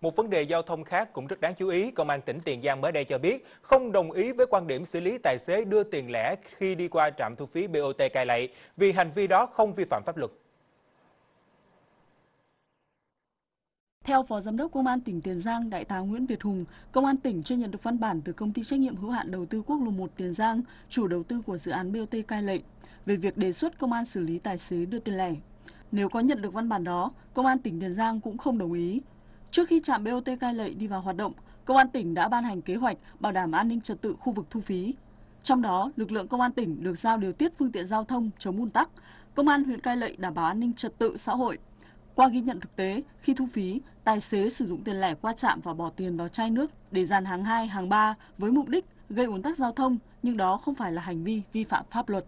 Một vấn đề giao thông khác cũng rất đáng chú ý, Công an tỉnh Tiền Giang mới đây cho biết không đồng ý với quan điểm xử lý tài xế đưa tiền lẻ khi đi qua trạm thu phí BOT Cai Lậy vì hành vi đó không vi phạm pháp luật. Theo Phó Giám đốc Công an tỉnh Tiền Giang, Đại tá Nguyễn Việt Hùng, Công an tỉnh chưa nhận được văn bản từ Công ty trách nhiệm hữu hạn đầu tư quốc lộ 1 Tiền Giang, chủ đầu tư của dự án BOT Cai Lệ, về việc đề xuất Công an xử lý tài xế đưa tiền lẻ. Nếu có nhận được văn bản đó, Công an tỉnh Tiền Giang cũng không đồng ý, Trước khi trạm BOT Cai Lậy đi vào hoạt động, Công an tỉnh đã ban hành kế hoạch bảo đảm an ninh trật tự khu vực thu phí. Trong đó, lực lượng công an tỉnh được giao điều tiết phương tiện giao thông chống ùn tắc, công an huyện Cai Lậy đảm bảo an ninh trật tự xã hội. Qua ghi nhận thực tế, khi thu phí, tài xế sử dụng tiền lẻ qua trạm và bỏ tiền vào chai nước để dàn hàng 2, hàng 3 với mục đích gây ùn tắc giao thông, nhưng đó không phải là hành vi vi phạm pháp luật.